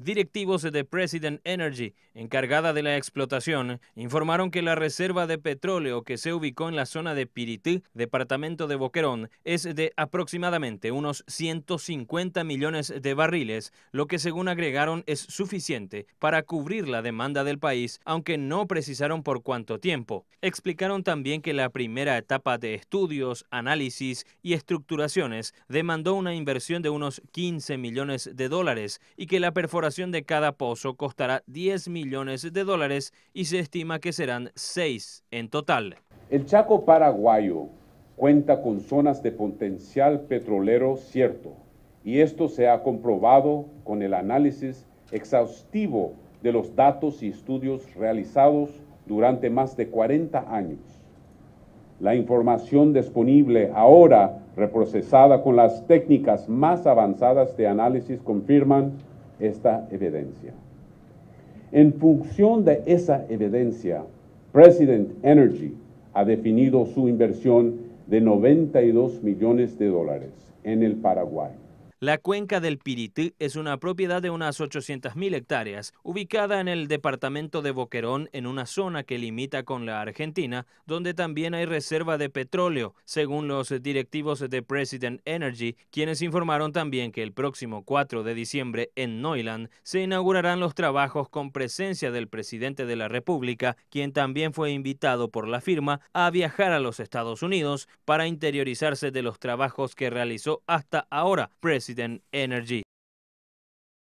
Directivos de President Energy, encargada de la explotación, informaron que la reserva de petróleo que se ubicó en la zona de Piritú, departamento de Boquerón, es de aproximadamente unos 150 millones de barriles, lo que según agregaron es suficiente para cubrir la demanda del país, aunque no precisaron por cuánto tiempo. Explicaron también que la primera etapa de estudios, análisis y estructuraciones demandó una inversión de unos 15 millones de dólares y que la perforación de cada pozo costará 10 millones de dólares y se estima que serán 6 en total. El Chaco paraguayo cuenta con zonas de potencial petrolero cierto y esto se ha comprobado con el análisis exhaustivo de los datos y estudios realizados durante más de 40 años. La información disponible ahora, reprocesada con las técnicas más avanzadas de análisis, confirman esta evidencia. En función de esa evidencia, President Energy ha definido su inversión de 92 millones de dólares en el Paraguay. La cuenca del Pirití es una propiedad de unas 800.000 hectáreas, ubicada en el departamento de Boquerón, en una zona que limita con la Argentina, donde también hay reserva de petróleo, según los directivos de President Energy, quienes informaron también que el próximo 4 de diciembre en Neuland se inaugurarán los trabajos con presencia del presidente de la República, quien también fue invitado por la firma a viajar a los Estados Unidos para interiorizarse de los trabajos que realizó hasta ahora. oxygen energy